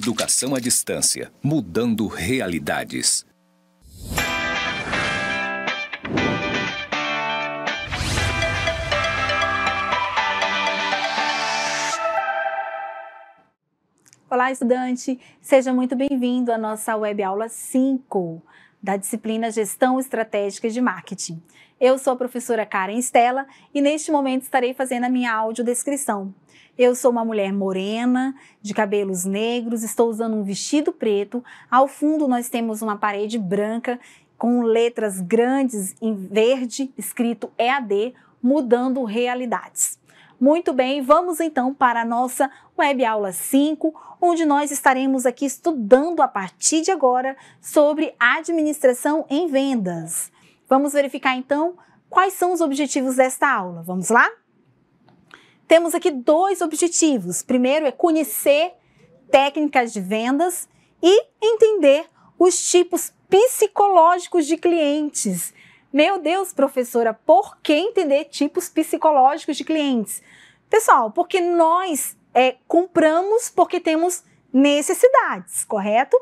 Educação à distância, mudando realidades. Olá, estudante! Seja muito bem-vindo à nossa web aula 5 da disciplina Gestão Estratégica de Marketing. Eu sou a professora Karen Stella e neste momento estarei fazendo a minha audiodescrição. Eu sou uma mulher morena, de cabelos negros, estou usando um vestido preto. Ao fundo, nós temos uma parede branca com letras grandes em verde, escrito EAD, mudando realidades. Muito bem, vamos então para a nossa web aula 5, onde nós estaremos aqui estudando a partir de agora sobre administração em vendas. Vamos verificar então quais são os objetivos desta aula. Vamos lá? Temos aqui dois objetivos. Primeiro é conhecer técnicas de vendas e entender os tipos psicológicos de clientes. Meu Deus, professora, por que entender tipos psicológicos de clientes? Pessoal, porque nós é, compramos porque temos necessidades, correto?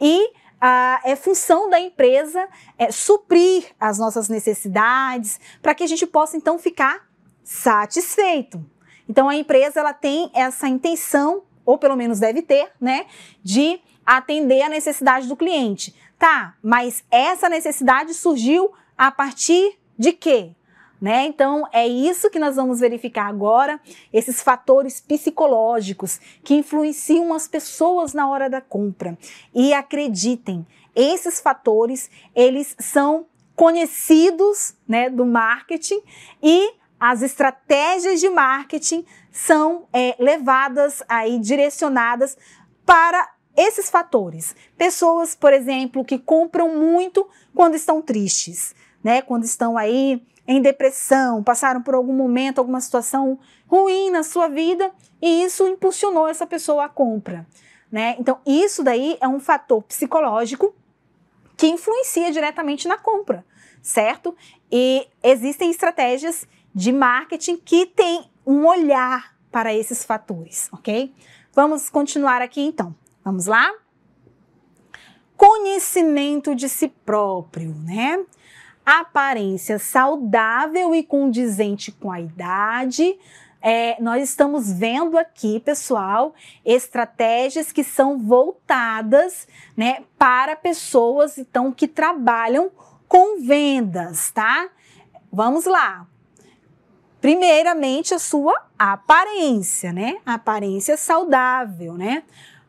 E ah, é função da empresa é, suprir as nossas necessidades para que a gente possa então ficar satisfeito. Então a empresa ela tem essa intenção, ou pelo menos deve ter, né, de atender a necessidade do cliente. Tá, mas essa necessidade surgiu a partir de quê? Né? Então, é isso que nós vamos verificar agora: esses fatores psicológicos que influenciam as pessoas na hora da compra. E acreditem, esses fatores eles são conhecidos né, do marketing e as estratégias de marketing são é, levadas aí, direcionadas para esses fatores. Pessoas, por exemplo, que compram muito quando estão tristes, né? Quando estão aí em depressão, passaram por algum momento, alguma situação ruim na sua vida e isso impulsionou essa pessoa à compra, né? Então, isso daí é um fator psicológico que influencia diretamente na compra, certo? E existem estratégias de marketing que tem um olhar para esses fatores, ok? Vamos continuar aqui então. Vamos lá? Conhecimento de si próprio, né? Aparência saudável e condizente com a idade, é, nós estamos vendo aqui, pessoal, estratégias que são voltadas né, para pessoas então que trabalham com vendas, tá? Vamos lá. Primeiramente, a sua aparência, né? A aparência saudável, né?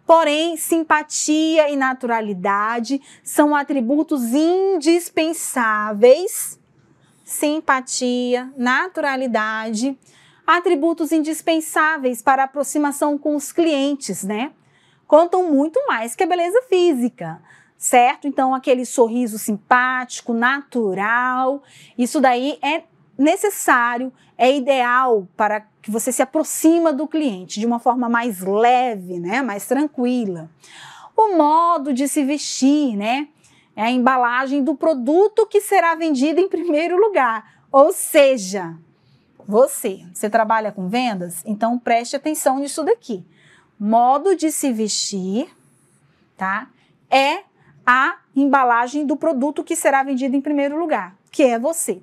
Porém, simpatia e naturalidade são atributos indispensáveis. Simpatia, naturalidade, atributos indispensáveis para aproximação com os clientes, né? Contam muito mais que a beleza física, certo? Então, aquele sorriso simpático, natural, isso daí é necessário, é ideal para que você se aproxima do cliente de uma forma mais leve, né, mais tranquila. O modo de se vestir, né, é a embalagem do produto que será vendido em primeiro lugar. Ou seja, você, você trabalha com vendas, então preste atenção nisso daqui. Modo de se vestir, tá? É a embalagem do produto que será vendido em primeiro lugar, que é você.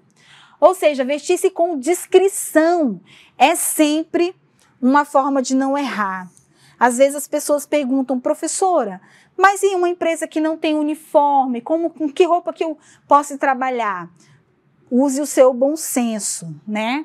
Ou seja, vestir-se com discrição é sempre uma forma de não errar. Às vezes as pessoas perguntam, professora, mas em uma empresa que não tem uniforme, como, com que roupa que eu posso trabalhar? Use o seu bom senso, né?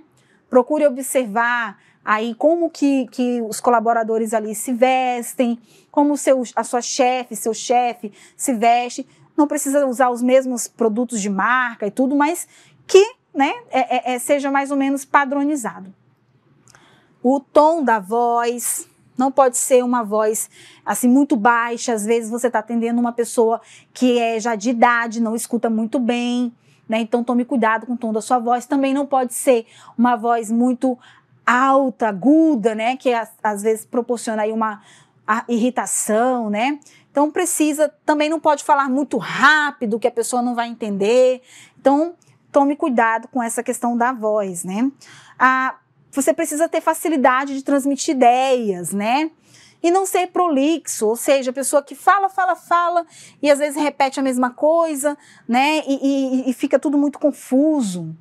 Procure observar aí como que, que os colaboradores ali se vestem, como seu, a sua chefe, seu chefe se veste. Não precisa usar os mesmos produtos de marca e tudo, mas que né, é, é, é, seja mais ou menos padronizado. O tom da voz, não pode ser uma voz assim muito baixa. Às vezes você está atendendo uma pessoa que é já de idade, não escuta muito bem, né? Então tome cuidado com o tom da sua voz. Também não pode ser uma voz muito alta, aguda, né? Que às vezes proporciona aí uma irritação, né? Então precisa, também não pode falar muito rápido que a pessoa não vai entender. Então tome cuidado com essa questão da voz, né? Ah, você precisa ter facilidade de transmitir ideias, né? E não ser prolixo, ou seja, a pessoa que fala, fala, fala e às vezes repete a mesma coisa, né? E, e, e fica tudo muito confuso.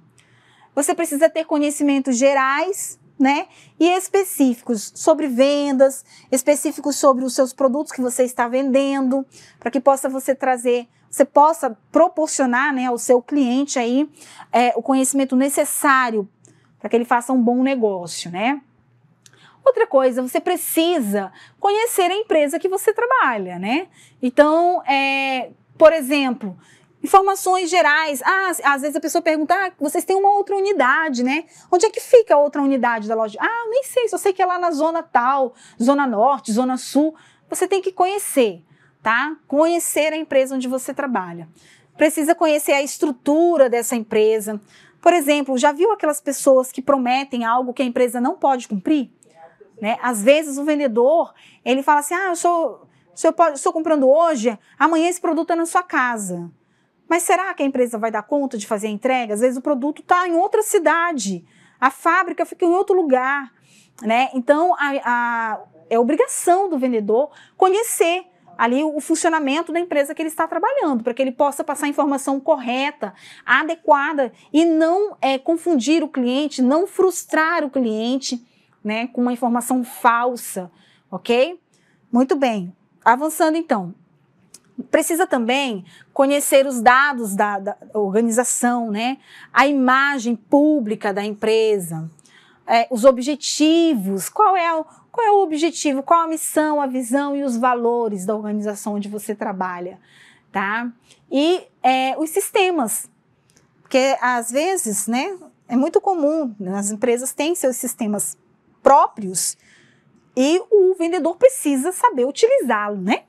Você precisa ter conhecimentos gerais, né? E específicos sobre vendas, específicos sobre os seus produtos que você está vendendo, para que possa você trazer você possa proporcionar né, ao seu cliente aí é, o conhecimento necessário para que ele faça um bom negócio, né? Outra coisa, você precisa conhecer a empresa que você trabalha, né? Então, é, por exemplo, informações gerais. Ah, às vezes a pessoa pergunta, ah, vocês têm uma outra unidade, né? Onde é que fica a outra unidade da loja? Ah, nem sei, só sei que é lá na zona tal, zona norte, zona sul. Você tem que conhecer tá? Conhecer a empresa onde você trabalha. Precisa conhecer a estrutura dessa empresa. Por exemplo, já viu aquelas pessoas que prometem algo que a empresa não pode cumprir? Né? Às vezes o vendedor, ele fala assim, ah, eu sou, eu estou comprando hoje, amanhã esse produto é na sua casa. Mas será que a empresa vai dar conta de fazer a entrega? Às vezes o produto está em outra cidade, a fábrica fica em outro lugar. Né? Então, a, a, é obrigação do vendedor conhecer ali o funcionamento da empresa que ele está trabalhando, para que ele possa passar a informação correta, adequada e não é, confundir o cliente, não frustrar o cliente né, com uma informação falsa, ok? Muito bem. Avançando então, precisa também conhecer os dados da, da, organização, né? a imagem pública da empresa, é, os objetivos, qual é o, qual é o objetivo, qual a missão, a visão e os valores da organização onde você trabalha, tá? E é, os sistemas, porque às vezes, né, é muito comum, né, as empresas têm seus sistemas próprios e o vendedor precisa saber utilizá-lo, né?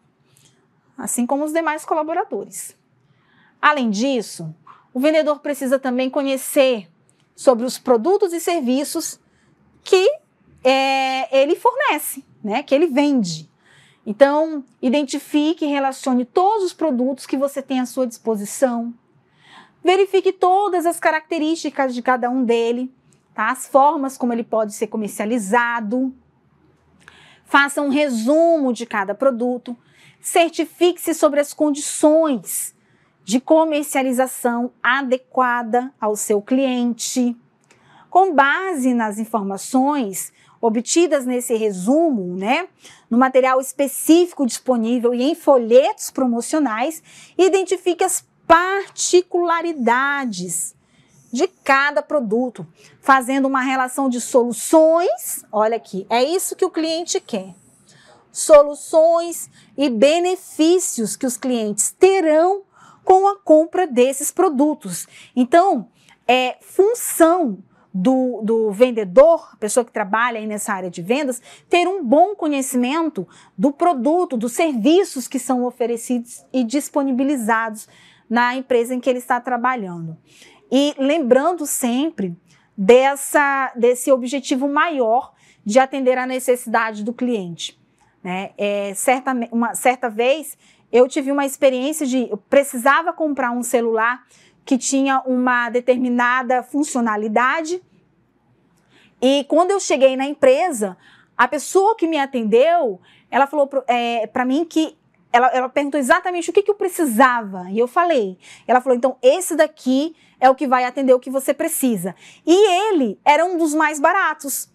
Assim como os demais colaboradores. Além disso, o vendedor precisa também conhecer sobre os produtos e serviços que é, ele fornece, né? Que ele vende. Então, identifique e relacione todos os produtos que você tem à sua disposição. Verifique todas as características de cada um dele, tá? as formas como ele pode ser comercializado. Faça um resumo de cada produto. Certifique-se sobre as condições de comercialização adequada ao seu cliente. Com base nas informações, obtidas nesse resumo, né, no material específico disponível e em folhetos promocionais, identifique as particularidades de cada produto, fazendo uma relação de soluções. Olha aqui, é isso que o cliente quer. Soluções e benefícios que os clientes terão com a compra desses produtos. Então, é função do, do vendedor, pessoa que trabalha aí nessa área de vendas, ter um bom conhecimento do produto, dos serviços que são oferecidos e disponibilizados na empresa em que ele está trabalhando. E lembrando sempre dessa, desse objetivo maior de atender à necessidade do cliente. Né? É, certa, uma, certa vez eu tive uma experiência de eu precisava comprar um celular que tinha uma determinada funcionalidade e quando eu cheguei na empresa, a pessoa que me atendeu, ela falou para é, mim que ela, ela, perguntou exatamente o que, que eu precisava. E eu falei. Ela falou: então, esse daqui é o que vai atender o que você precisa. E ele era um dos mais baratos.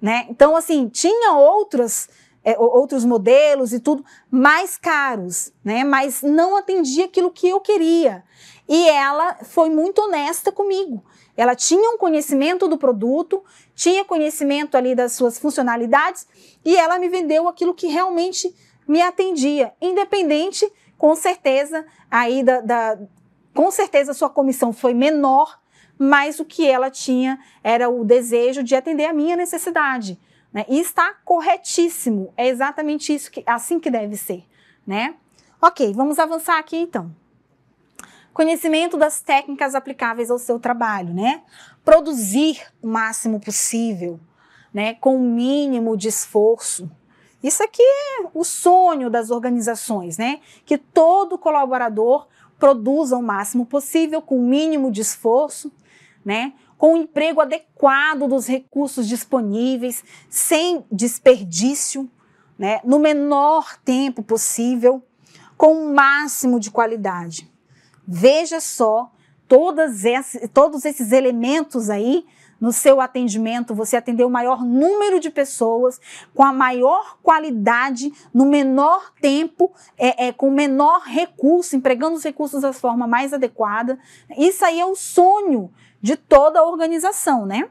Né? Então, assim, tinha outras. É, outros modelos e tudo mais caros, né? Mas não atendia aquilo que eu queria. E ela foi muito honesta comigo. Ela tinha um conhecimento do produto tinha conhecimento ali das suas funcionalidades e ela me vendeu aquilo que realmente me atendia, independente, com certeza, aí da, da com certeza sua comissão foi menor, mas o que ela tinha era o desejo de atender a minha necessidade. Né? E está corretíssimo, é exatamente isso que assim que deve ser, né? Ok, vamos avançar aqui então. Conhecimento das técnicas aplicáveis ao seu trabalho, né? Produzir o máximo possível, né? Com o mínimo de esforço. Isso aqui é o sonho das organizações, né? Que todo colaborador produza o máximo possível, com o mínimo de esforço, né? com o emprego adequado dos recursos disponíveis, sem desperdício, né? no menor tempo possível, com o máximo de qualidade. Veja só todas esse, todos esses elementos aí no seu atendimento, você atender o maior número de pessoas, com a maior qualidade, no menor tempo, é, é, com o menor recurso, empregando os recursos da forma mais adequada. Isso aí é o sonho de toda a organização, né?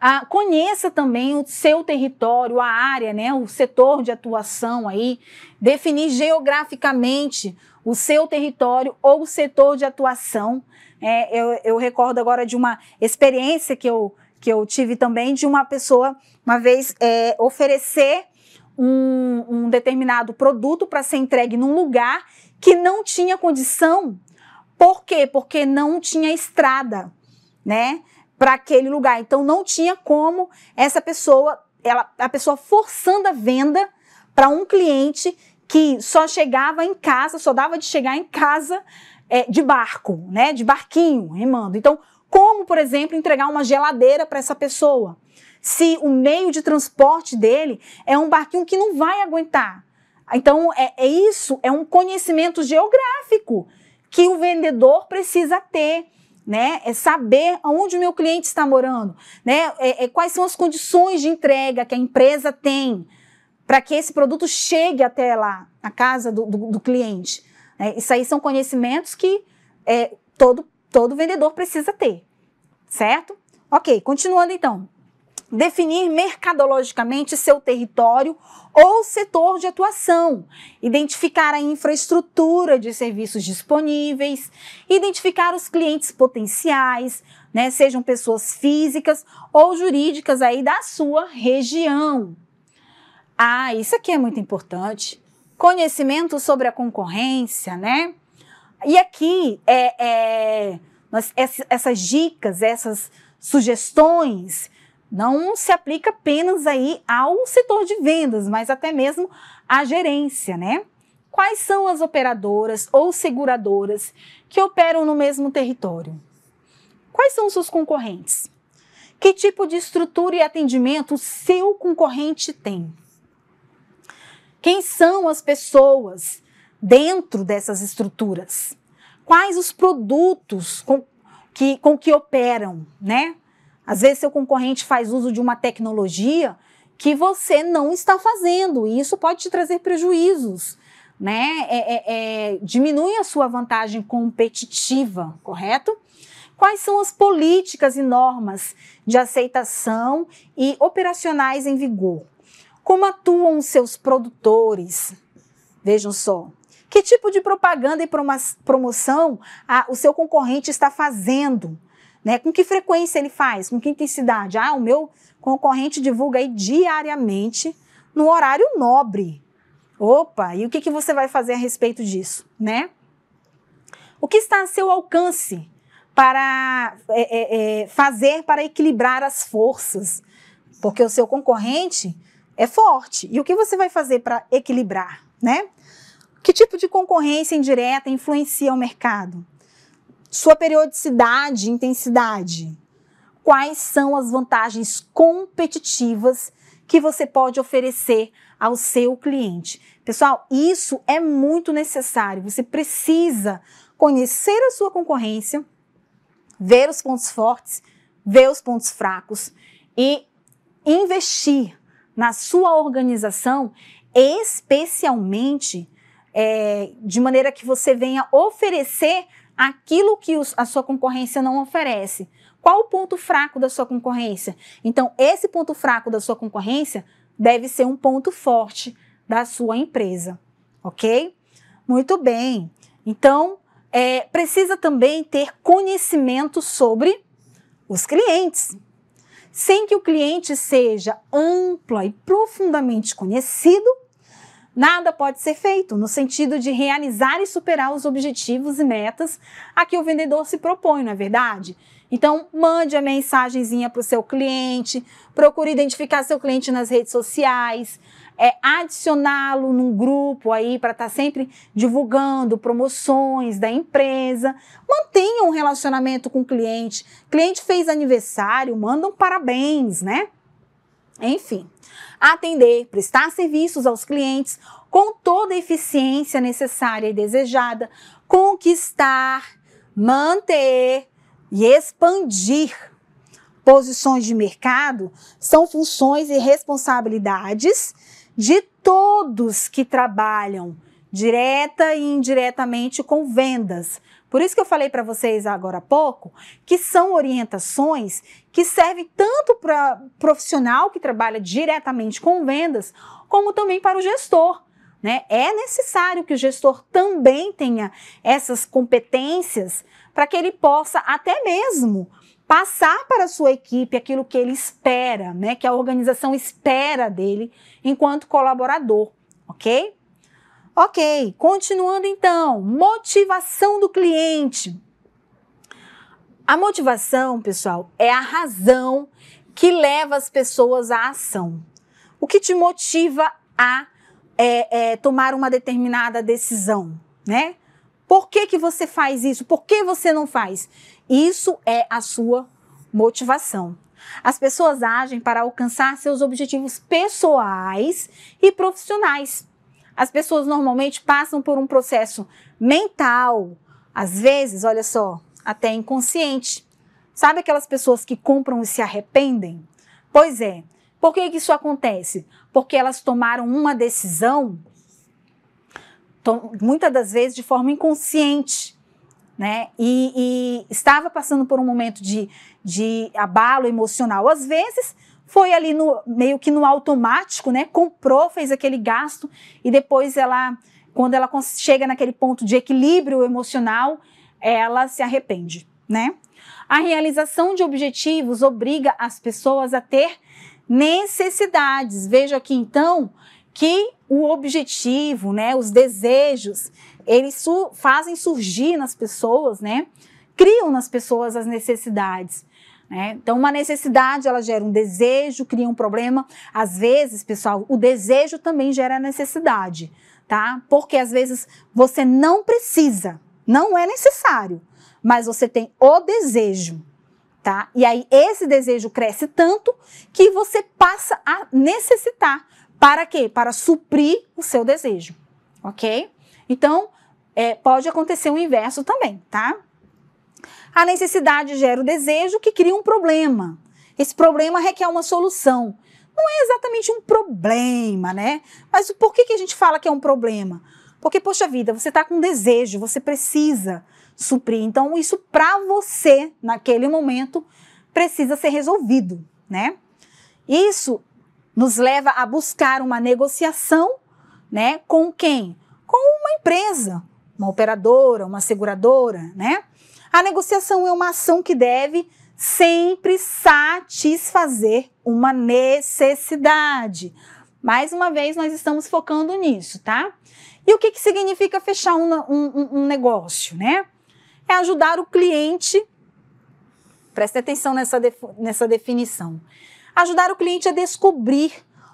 Ah, conheça também o seu território, a área, né, o setor de atuação aí, definir geograficamente o seu território ou o setor de atuação. É, eu, eu recordo agora de uma experiência que eu, que eu tive também de uma pessoa, uma vez, é, oferecer um, um determinado produto para ser entregue num lugar que não tinha condição. Por quê? Porque não tinha estrada, né? para aquele lugar. Então não tinha como essa pessoa, ela, a pessoa forçando a venda para um cliente que só chegava em casa, só dava de chegar em casa é, de barco, né, de barquinho, remando. Então, como, por exemplo, entregar uma geladeira para essa pessoa? Se o meio de transporte dele é um barquinho que não vai aguentar. Então, é, é isso, é um conhecimento geográfico que o vendedor precisa ter né? É saber onde o meu cliente está morando, né? É, é quais são as condições de entrega que a empresa tem para que esse produto chegue até lá, na casa do, do, do cliente. Né? Isso aí são conhecimentos que é, todo, todo vendedor precisa ter, certo? Ok, continuando então definir mercadologicamente seu território ou setor de atuação, identificar a infraestrutura de serviços disponíveis, identificar os clientes potenciais, né, sejam pessoas físicas ou jurídicas aí da sua região. Ah, isso aqui é muito importante. Conhecimento sobre a concorrência, né? E aqui é, é nós, essas dicas, essas sugestões não se aplica apenas aí ao setor de vendas, mas até mesmo à gerência, né? Quais são as operadoras ou seguradoras que operam no mesmo território? Quais são seus concorrentes? Que tipo de estrutura e atendimento o seu concorrente tem? Quem são as pessoas dentro dessas estruturas? Quais os produtos com que, com que operam, né? Às vezes, seu concorrente faz uso de uma tecnologia que você não está fazendo, e isso pode te trazer prejuízos. Né? É, é, é, diminui a sua vantagem competitiva, correto? Quais são as políticas e normas de aceitação e operacionais em vigor? Como atuam seus produtores? Vejam só. Que tipo de propaganda e promoção a, o seu concorrente está fazendo? Né? Com que frequência ele faz? Com que intensidade? Ah, o meu concorrente divulga aí diariamente no horário nobre. Opa, e o que, que você vai fazer a respeito disso, né? O que está a seu alcance para é, é, é fazer para equilibrar as forças? Porque o seu concorrente é forte. E o que você vai fazer para equilibrar, né? Que tipo de concorrência indireta influencia o mercado? Sua periodicidade e intensidade. Quais são as vantagens competitivas que você pode oferecer ao seu cliente? Pessoal, isso é muito necessário. Você precisa conhecer a sua concorrência, ver os pontos fortes, ver os pontos fracos e investir na sua organização, especialmente é, de maneira que você venha oferecer aquilo que os, a sua concorrência não oferece. Qual o ponto fraco da sua concorrência? Então, esse ponto fraco da sua concorrência deve ser um ponto forte da sua empresa, ok? Muito bem. Então, é, precisa também ter conhecimento sobre os clientes. Sem que o cliente seja ampla e profundamente conhecido, nada pode ser feito no sentido de realizar e superar os objetivos e metas a que o vendedor se propõe, não é verdade? Então, mande a mensagenzinha para o seu cliente, procure identificar seu cliente nas redes sociais, é, adicioná-lo num grupo aí para estar tá sempre divulgando promoções da empresa. Mantenha um relacionamento com o cliente. Cliente fez aniversário, manda um parabéns, né? Enfim, atender, prestar serviços aos clientes com toda a eficiência necessária e desejada, conquistar, manter e expandir posições de mercado são funções e responsabilidades de todos que trabalham direta e indiretamente com vendas, por isso que eu falei para vocês agora há pouco que são orientações que servem tanto para profissional que trabalha diretamente com vendas, como também para o gestor. Né? É necessário que o gestor também tenha essas competências para que ele possa até mesmo passar para a sua equipe aquilo que ele espera, né? que a organização espera dele enquanto colaborador, ok? Ok, continuando então, motivação do cliente. A motivação, pessoal, é a razão que leva as pessoas à ação. O que te motiva a é, é, tomar uma determinada decisão, né? Por que, que você faz isso? Por que você não faz? Isso é a sua motivação. As pessoas agem para alcançar seus objetivos pessoais e profissionais. As pessoas normalmente passam por um processo mental, às vezes, olha só, até inconsciente. Sabe aquelas pessoas que compram e se arrependem? Pois é. Por que, que isso acontece? Porque elas tomaram uma decisão, muitas das vezes de forma inconsciente, né? E, e, estava passando por um momento de, de abalo emocional, às vezes, foi ali no meio que no automático, né? Comprou, fez aquele gasto e depois ela, quando ela chega naquele ponto de equilíbrio emocional, ela se arrepende, né? A realização de objetivos obriga as pessoas a ter necessidades. Veja aqui então que o objetivo, né, os desejos, eles su fazem surgir nas pessoas, né? Criam nas pessoas as necessidades. Né? Então, uma necessidade ela gera um desejo, cria um problema. Às vezes, pessoal, o desejo também gera necessidade, tá? Porque às vezes você não precisa, não é necessário, mas você tem o desejo. Tá? E aí esse desejo cresce tanto que você passa a necessitar. Para quê? Para suprir o seu desejo, ok? Então, é, pode acontecer o inverso também, tá? A necessidade gera o desejo que cria um problema. Esse problema requer uma solução. Não é exatamente um problema, né? Mas por que, que a gente fala que é um problema? Porque, poxa vida, você está com um desejo, você precisa suprir. Então, isso para você, naquele momento, precisa ser resolvido, né? Isso nos leva a buscar uma negociação, né? Com quem? Com uma empresa, uma operadora, uma seguradora, né? A negociação é uma ação que deve sempre satisfazer uma necessidade. Mais uma vez, nós estamos focando nisso, tá? E o que, que significa fechar um, um, um negócio, né? É ajudar o cliente. Preste atenção nessa, def, nessa definição. Ajudar o cliente a descobrir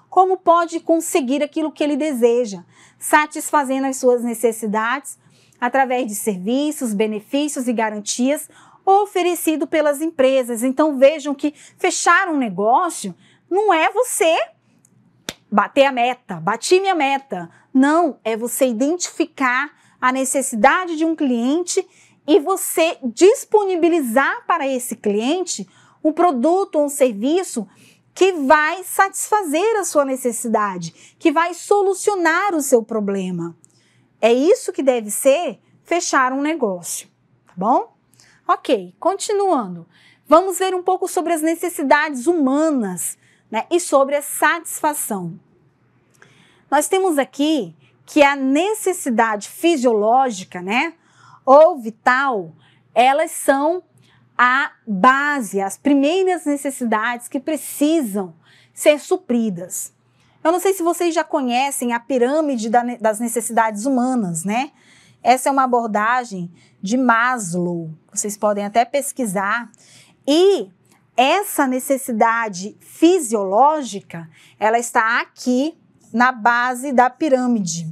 como pode conseguir aquilo que ele deseja, satisfazendo as suas necessidades através de serviços, benefícios e garantias oferecidos pelas empresas. Então vejam que fechar um negócio não é você bater a meta, bati minha meta. Não, é você identificar a necessidade de um cliente e você disponibilizar para esse cliente um produto ou um serviço que vai satisfazer a sua necessidade, que vai solucionar o seu problema. É isso que deve ser fechar um negócio, tá bom? Ok, continuando. Vamos ver um pouco sobre as necessidades humanas né, e sobre a satisfação. Nós temos aqui que a necessidade fisiológica, né, ou vital, elas são a base, as primeiras necessidades que precisam ser supridas. Eu não sei se vocês já conhecem a pirâmide das necessidades humanas, né? Essa é uma abordagem de Maslow, vocês podem até pesquisar. E essa necessidade fisiológica, ela está aqui na base da pirâmide.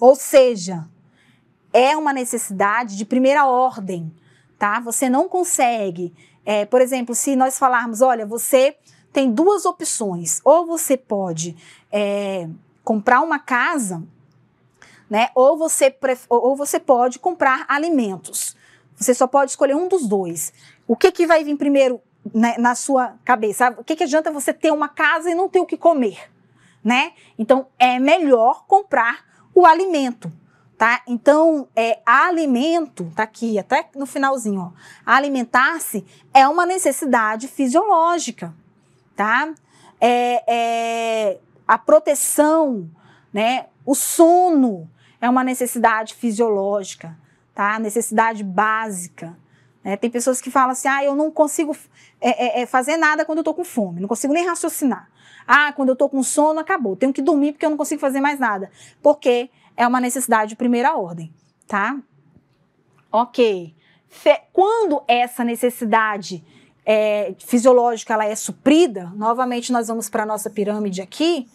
Ou seja, é uma necessidade de primeira ordem, tá? Você não consegue, é, por exemplo, se nós falarmos, olha, você tem duas opções. Ou você pode é, comprar uma casa, né? Ou você, ou você pode comprar alimentos. Você só pode escolher um dos dois. O que, que vai vir primeiro na, né, na sua cabeça? O que, que adianta você ter uma casa e não ter o que comer? Né? Então é melhor comprar o alimento. Tá? Então, é, alimento, tá aqui, até no finalzinho, Alimentar-se é uma necessidade fisiológica tá? É, é, a proteção, né? O sono é uma necessidade fisiológica, tá? Necessidade básica. Né? Tem pessoas que falam assim, ah, eu não consigo é, é, é, fazer nada quando eu tô com fome, não consigo nem raciocinar. Ah, quando eu tô com sono, acabou, tenho que dormir porque eu não consigo fazer mais nada. Porque é uma necessidade de primeira ordem, tá? Ok. Fe quando essa necessidade é, fisiológica ela é suprida, novamente nós vamos para a nossa pirâmide aqui,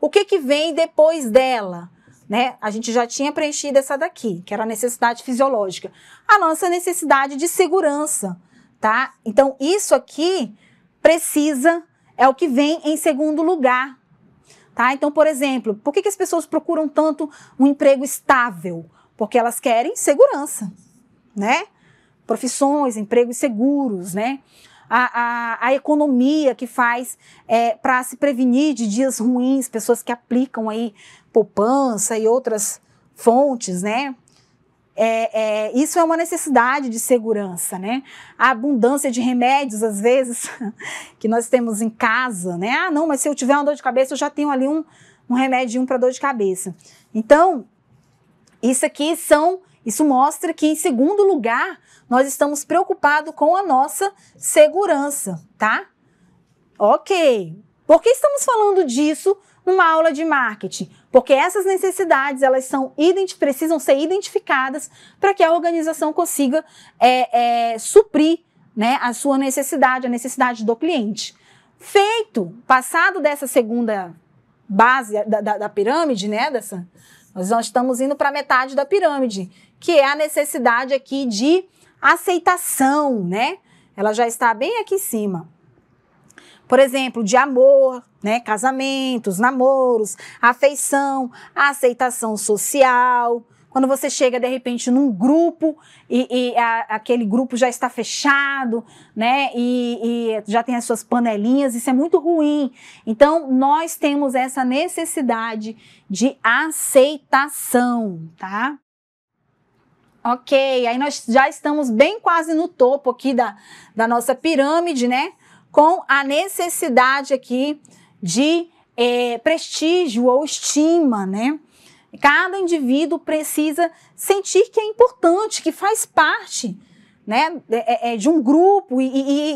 o que, que vem depois dela? Né? A gente já tinha preenchido essa daqui, que era a necessidade fisiológica. A nossa necessidade de segurança, tá? Então, isso aqui precisa, é o que vem em segundo lugar, tá? Então, por exemplo, por que, que as pessoas procuram tanto um emprego estável? Porque elas querem segurança, né? Profissões, empregos seguros, né? a, a, a economia que faz é, para se prevenir de dias ruins, pessoas que aplicam aí poupança e outras fontes, né? É, é, isso é uma necessidade de segurança, né? A abundância de remédios, às vezes, que nós temos em casa, né? Ah, não, mas se eu tiver uma dor de cabeça, eu já tenho ali um, um remédio para dor de cabeça. Então, isso aqui são isso mostra que, em segundo lugar, nós estamos preocupados com a nossa segurança, tá? Ok. Por que estamos falando disso numa aula de marketing? Porque essas necessidades elas são precisam ser identificadas para que a organização consiga é, é, suprir né, a sua necessidade, a necessidade do cliente. Feito, passado dessa segunda base da, da, da pirâmide, né, dessa, nós, estamos indo para a metade da pirâmide, que é a necessidade aqui de aceitação, né? Ela já está bem aqui em cima. Por exemplo, de amor, né? Casamentos, namoros, afeição, aceitação social. Quando você chega de repente num grupo e, e a, aquele grupo já está fechado, né? E, e já tem as suas panelinhas, isso é muito ruim. Então, nós temos essa necessidade de aceitação, tá? Ok, aí nós já estamos bem quase no topo aqui da, da nossa pirâmide, né? Com a necessidade aqui de é, prestígio ou estima, né? Cada indivíduo precisa sentir que é importante, que faz parte né, é, é, é de um grupo e,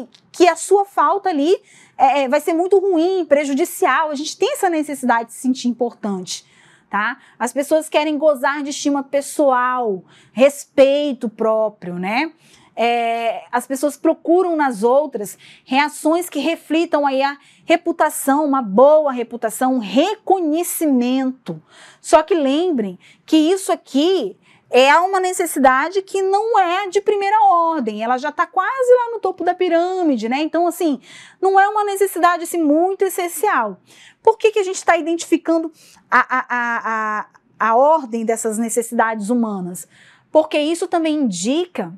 e, que a sua falta ali é, vai ser muito ruim, prejudicial. A gente tem essa necessidade de se sentir importante tá? As pessoas querem gozar de estima pessoal, respeito próprio, né? É, as pessoas procuram nas outras reações que reflitam aí a reputação, uma boa reputação, um reconhecimento. Só que lembrem que isso aqui é uma necessidade que não é de primeira ordem, ela já está quase lá no topo da pirâmide, né? Então, assim, não é uma necessidade assim, muito essencial. Por que, que a gente está identificando a, a, a, a, a ordem dessas necessidades humanas? Porque isso também indica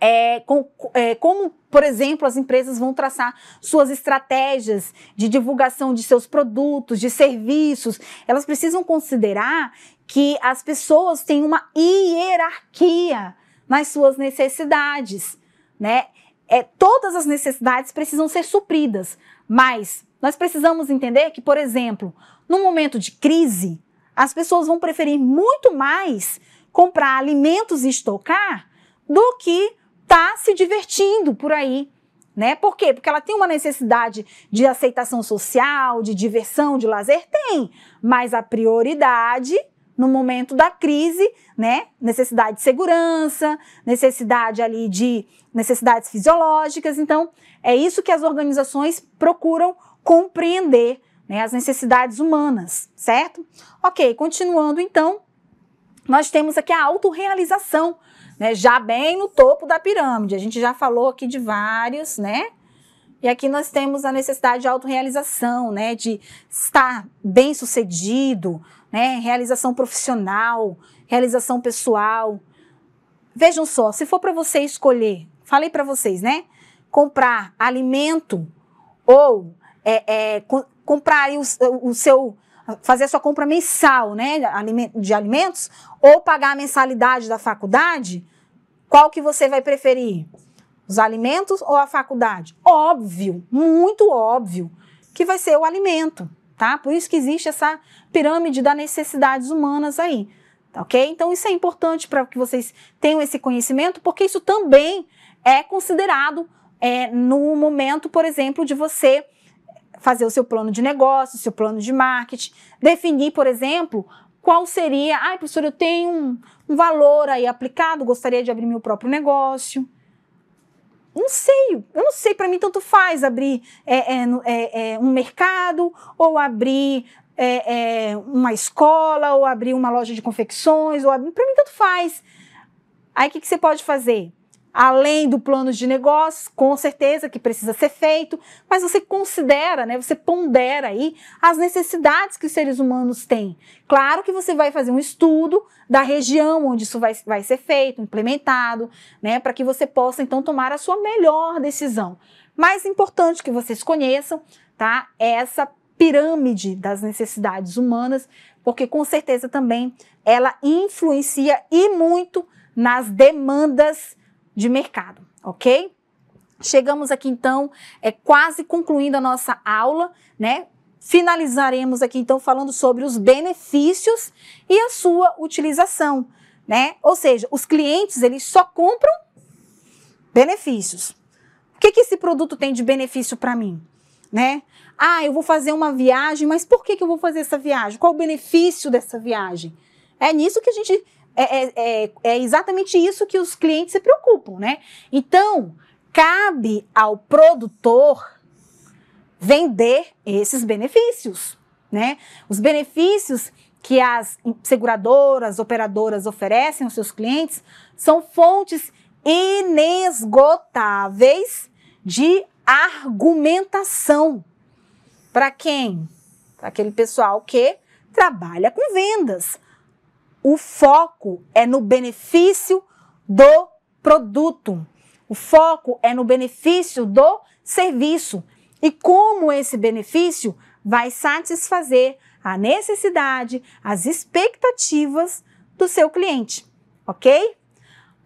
é, com, é, como, por exemplo, as empresas vão traçar suas estratégias de divulgação de seus produtos, de serviços. Elas precisam considerar que as pessoas têm uma hierarquia nas suas necessidades, né? É, todas as necessidades precisam ser supridas, mas nós precisamos entender que, por exemplo, no momento de crise, as pessoas vão preferir muito mais comprar alimentos e estocar do que tá se divertindo por aí, né? Por quê? Porque ela tem uma necessidade de aceitação social, de diversão, de lazer? Tem, mas a prioridade no momento da crise, né? Necessidade de segurança, necessidade ali de necessidades fisiológicas. Então, é isso que as organizações procuram compreender, né? As necessidades humanas, certo? Ok, continuando então, nós temos aqui a autorrealização, né? Já bem no topo da pirâmide. A gente já falou aqui de vários, né? E aqui nós temos a necessidade de autorrealização, né? De estar bem sucedido, né? realização profissional, realização pessoal. Vejam só, se for para você escolher, falei para vocês, né? Comprar alimento ou é, é, co comprar o, o, seu, fazer a sua compra mensal, né? De alimentos ou pagar a mensalidade da faculdade, qual que você vai preferir? Os alimentos ou a faculdade? Óbvio, muito óbvio que vai ser o alimento tá? Por isso que existe essa pirâmide das necessidades humanas aí, tá ok? Então isso é importante para que vocês tenham esse conhecimento, porque isso também é considerado é, no momento, por exemplo, de você fazer o seu plano de negócio, o seu plano de marketing, definir, por exemplo, qual seria, ai, ah, professor, eu tenho um, um valor aí aplicado, gostaria de abrir meu próprio negócio, não sei, eu não sei, para mim tanto faz abrir é, é, é, é, um mercado ou abrir é, é, uma escola ou abrir uma loja de confecções, ou para mim tanto faz. Aí o que, que você pode fazer? além do plano de negócios, com certeza que precisa ser feito, mas você considera, né, você pondera aí as necessidades que os seres humanos têm. Claro que você vai fazer um estudo da região onde isso vai, vai ser feito, implementado, né, para que você possa então tomar a sua melhor decisão. Mas é importante que vocês conheçam, tá, essa pirâmide das necessidades humanas, porque com certeza também ela influencia e muito nas demandas de mercado, ok? Chegamos aqui então, é quase concluindo a nossa aula, né? Finalizaremos aqui então falando sobre os benefícios e a sua utilização, né? Ou seja, os clientes eles só compram benefícios. O que, que esse produto tem de benefício para mim, né? Ah, eu vou fazer uma viagem, mas por que, que eu vou fazer essa viagem? Qual o benefício dessa viagem? É nisso que a gente é, é, é, é exatamente isso que os clientes se preocupam, né? Então, cabe ao produtor vender esses benefícios, né? Os benefícios que as seguradoras, operadoras oferecem aos seus clientes são fontes inesgotáveis de argumentação. Para quem? Para aquele pessoal que trabalha com vendas o foco é no benefício do produto. O foco é no benefício do serviço e como esse benefício vai satisfazer a necessidade, as expectativas do seu cliente, ok?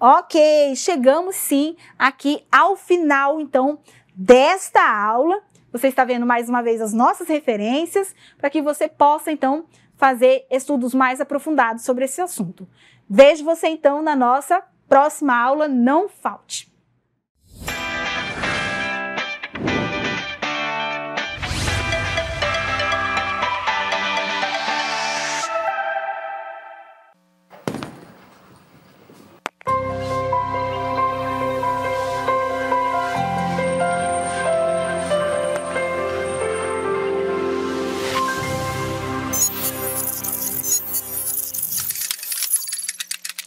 Ok, chegamos sim aqui ao final então desta aula. Você está vendo mais uma vez as nossas referências para que você possa então fazer estudos mais aprofundados sobre esse assunto. Vejo você então na nossa próxima aula, não falte!